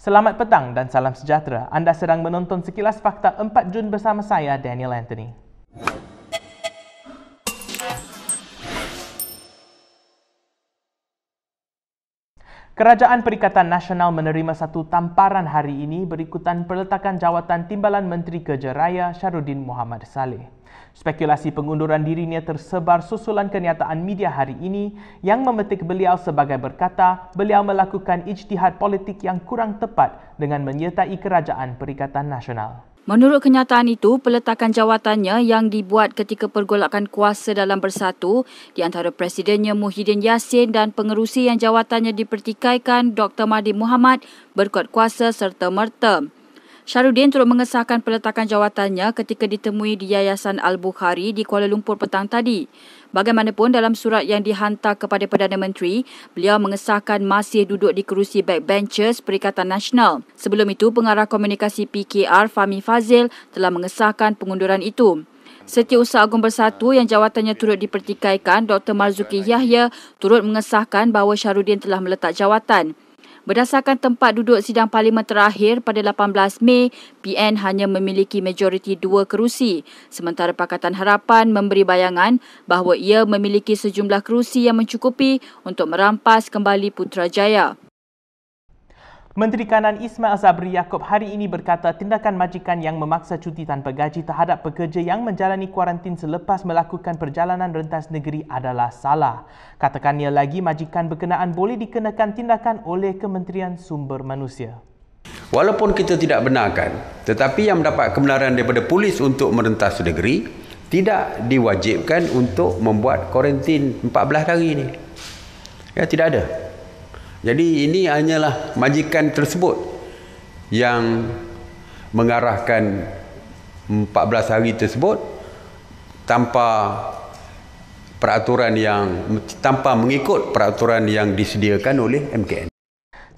Selamat petang dan salam sejahtera. Anda sedang menonton sekilas fakta 4 Jun bersama saya Daniel Anthony. Kerajaan Perikatan Nasional menerima satu tamparan hari ini berikutan perletakan jawatan Timbalan Menteri Kerja Raya Syarudin Muhammad Saleh. Spekulasi pengunduran dirinya tersebar susulan kenyataan media hari ini yang memetik beliau sebagai berkata beliau melakukan ijtihad politik yang kurang tepat dengan menyertai Kerajaan Perikatan Nasional. Menurut kenyataan itu, peletakan jawatannya yang dibuat ketika pergolakan kuasa dalam bersatu di antara Presidennya Muhyiddin Yassin dan pengerusi yang jawatannya dipertikaikan Dr. Mahdi Muhammad berkuat kuasa serta merta. Syarudin turut mengesahkan peletakan jawatannya ketika ditemui di Yayasan Al-Bukhari di Kuala Lumpur petang tadi. Bagaimanapun dalam surat yang dihantar kepada Perdana Menteri, beliau mengesahkan masih duduk di kerusi backbenchers Perikatan Nasional. Sebelum itu, pengarah komunikasi PKR Fami Fazil telah mengesahkan pengunduran itu. Setiausaha Agung Bersatu yang jawatannya turut dipertikaikan, Dr. Marzuki Yahya turut mengesahkan bahawa Syarudin telah meletak jawatan. Berdasarkan tempat duduk sidang parlimen terakhir pada 18 Mei, PN hanya memiliki majoriti dua kerusi, sementara Pakatan Harapan memberi bayangan bahawa ia memiliki sejumlah kerusi yang mencukupi untuk merampas kembali Putrajaya. Menteri Kanan Ismail Sabri Yaakob hari ini berkata tindakan majikan yang memaksa cuti tanpa gaji terhadap pekerja yang menjalani kuarantin selepas melakukan perjalanan rentas negeri adalah salah. Katakannya lagi majikan berkenaan boleh dikenakan tindakan oleh Kementerian Sumber Manusia. Walaupun kita tidak benarkan, tetapi yang mendapat kebenaran daripada polis untuk merentas negeri tidak diwajibkan untuk membuat kuarantin 14 hari ini. Ya, tidak ada. Jadi ini hanyalah majikan tersebut yang mengarahkan 14 hari tersebut tanpa peraturan yang tanpa mengikut peraturan yang disediakan oleh MKN.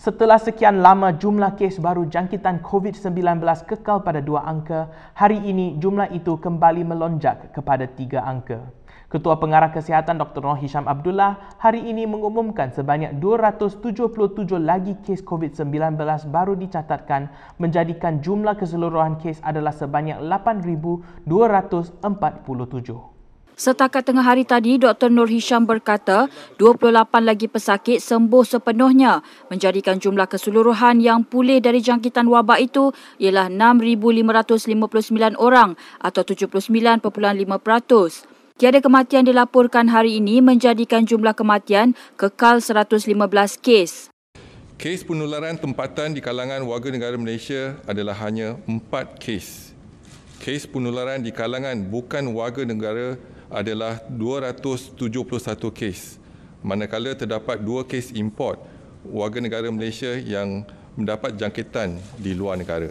Setelah sekian lama jumlah kes baru jangkitan COVID-19 kekal pada dua angka, hari ini jumlah itu kembali melonjak kepada tiga angka. Ketua Pengarah Kesihatan Dr. Noh Hisham Abdullah hari ini mengumumkan sebanyak 277 lagi kes COVID-19 baru dicatatkan menjadikan jumlah keseluruhan kes adalah sebanyak 8,247. Setakat tengah hari tadi, Dr. Nur Hisham berkata 28 lagi pesakit sembuh sepenuhnya menjadikan jumlah keseluruhan yang pulih dari jangkitan wabak itu ialah 6,559 orang atau 79.5%. Tiada kematian dilaporkan hari ini menjadikan jumlah kematian kekal 115 kes. Kes penularan tempatan di kalangan warga negara Malaysia adalah hanya 4 kes. Kes penularan di kalangan bukan warga negara adalah 271 kes manakala terdapat dua kes import warga negara Malaysia yang mendapat jangkitan di luar negara.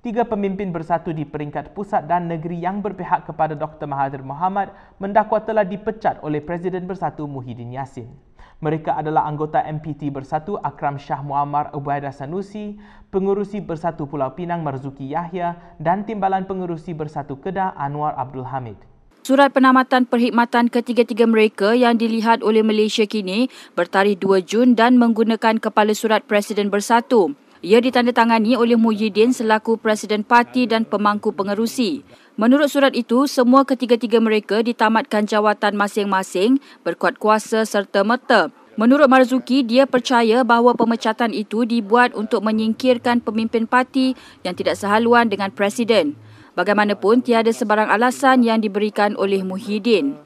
Tiga pemimpin bersatu di peringkat pusat dan negeri yang berpihak kepada Dr. Mahathir Mohamad mendakwa telah dipecat oleh Presiden Bersatu Muhyiddin Yassin. Mereka adalah anggota MPT Bersatu Akram Shah Muammar Ubaidah Sanusi, Pengurusi Bersatu Pulau Pinang Marzuki Yahya dan Timbalan Pengurusi Bersatu Kedah Anwar Abdul Hamid. Surat penamatan perkhidmatan ketiga-tiga mereka yang dilihat oleh Malaysia kini bertarikh 2 Jun dan menggunakan kepala surat Presiden Bersatu. Ia ditandatangani oleh Muhyiddin selaku Presiden Parti dan Pemangku Pengerusi. Menurut surat itu, semua ketiga-tiga mereka ditamatkan jawatan masing-masing berkuat kuasa serta merta. Menurut Marzuki, dia percaya bahawa pemecatan itu dibuat untuk menyingkirkan pemimpin parti yang tidak sehaluan dengan Presiden. Bagaimanapun, tiada sebarang alasan yang diberikan oleh Muhyiddin.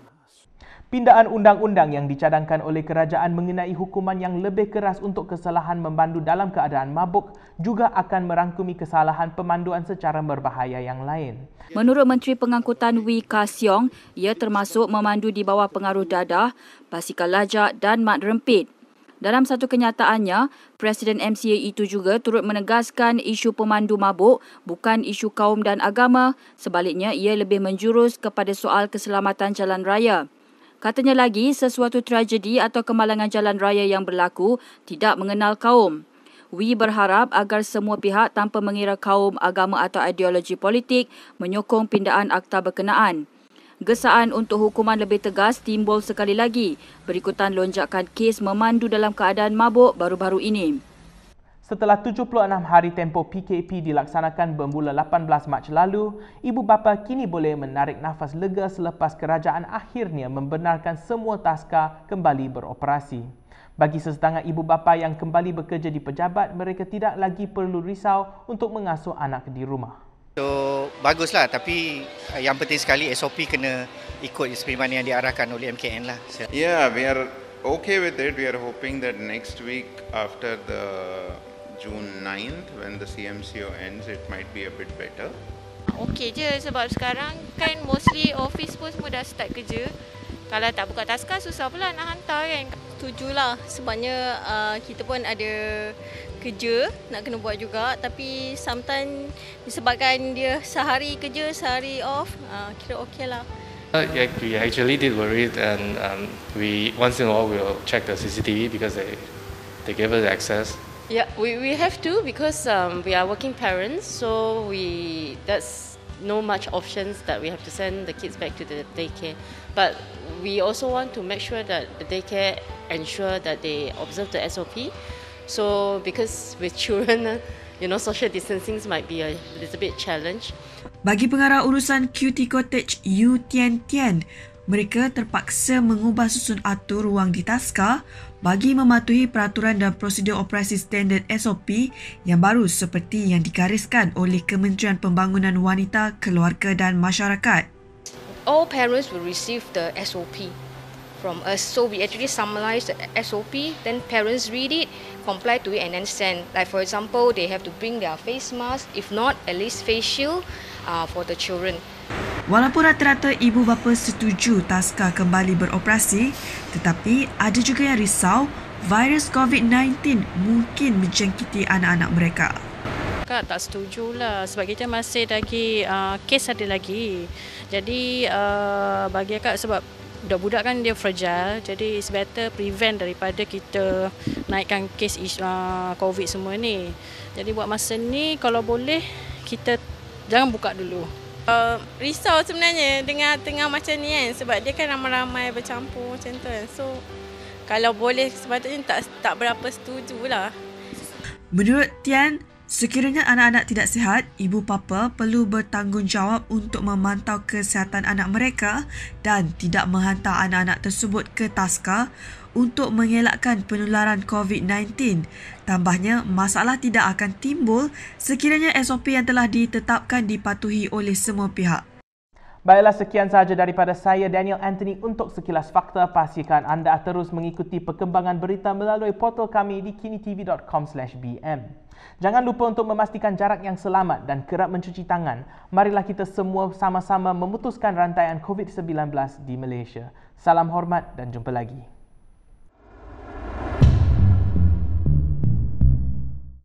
Pindaan undang-undang yang dicadangkan oleh kerajaan mengenai hukuman yang lebih keras untuk kesalahan memandu dalam keadaan mabuk juga akan merangkumi kesalahan pemanduan secara berbahaya yang lain. Menurut Menteri Pengangkutan Wee Ka Siong, ia termasuk memandu di bawah pengaruh dadah, basikal lajak dan mat rempit. Dalam satu kenyataannya, Presiden MCA itu juga turut menegaskan isu pemandu mabuk bukan isu kaum dan agama, sebaliknya ia lebih menjurus kepada soal keselamatan jalan raya. Katanya lagi, sesuatu tragedi atau kemalangan jalan raya yang berlaku tidak mengenal kaum. We berharap agar semua pihak tanpa mengira kaum, agama atau ideologi politik menyokong pindaan akta berkenaan. Gesaan untuk hukuman lebih tegas timbul sekali lagi berikutan lonjakan kes memandu dalam keadaan mabuk baru-baru ini. Setelah 76 hari tempoh PKP dilaksanakan bermula 18 Mac lalu, ibu bapa kini boleh menarik nafas lega selepas kerajaan akhirnya membenarkan semua taska kembali beroperasi. Bagi sesetengah ibu bapa yang kembali bekerja di pejabat, mereka tidak lagi perlu risau untuk mengasuh anak di rumah. So baguslah tapi eh, yang penting sekali SOP kena ikut seperti yang diarahkan oleh MKN lah. So. Yeah, we are okay with it. We are hoping that next week after the June 9th when the CMCO ends it might be a bit better. Okay je sebab sekarang kan mostly office pun semua dah start kerja. Kalau tak buka taska susah pula nak hantar kan. Tujulah sebabnya uh, kita pun ada kerja nak kena buat juga tapi sometimes disebabkan dia sehari kerja sehari off uh, kira okey lah. Uh, we actually did worry and um, we once in a while we'll check the CCTV because they they gave us access. Yeah, we we have to because um, we are working parents, so we that's no much options that we have to send the kids back to the daycare. But we also want to make sure that the daycare ensure that they observe the SOP. So because with children, you know, social distancing might be a little bit challenge. Bagi pengarah urusan QT Cottage Yu Tian Tian, mereka terpaksa mengubah susun atur ruang di taska bagi mematuhi peraturan dan prosedur operasi standard SOP yang baru seperti yang digariskan oleh Kementerian Pembangunan Wanita, Keluarga dan Masyarakat. All parents will receive the SOP from us. So we actually summarize the SOP, then parents read it, comply to it, and then send. Like for example, they have to bring their face mask, if not, at least face shield uh, for the children. Walaupun rata-rata ibu bapa setuju Taska kembali beroperasi, tetapi ada juga yang risau virus COVID-19 mungkin menjangkiti anak-anak mereka. Kak tak setuju lah sebab kita masih lagi uh, kes ada lagi. Jadi uh, bagi kak sebab budak-budak kan dia fragile jadi it's better prevent daripada kita naikkan kes uh, covid semua ni jadi buat masa ni kalau boleh kita jangan buka dulu uh, risau sebenarnya dengan tengah macam ni kan sebab dia kan ramai-ramai bercampur macam tu kan so kalau boleh sepatutnya tak tak berapa setuju lah Menurut Tian, Sekiranya anak-anak tidak sihat, ibu bapa perlu bertanggungjawab untuk memantau kesihatan anak mereka dan tidak menghantar anak-anak tersebut ke taska untuk mengelakkan penularan COVID-19. Tambahnya, masalah tidak akan timbul sekiranya SOP yang telah ditetapkan dipatuhi oleh semua pihak. Baiklah sekian sahaja daripada saya Daniel Anthony untuk sekilas fakta pastikan anda terus mengikuti perkembangan berita melalui portal kami di kinitv.com/bm. Jangan lupa untuk memastikan jarak yang selamat dan kerap mencuci tangan. Marilah kita semua sama-sama memutuskan rantaian COVID-19 di Malaysia. Salam hormat dan jumpa lagi.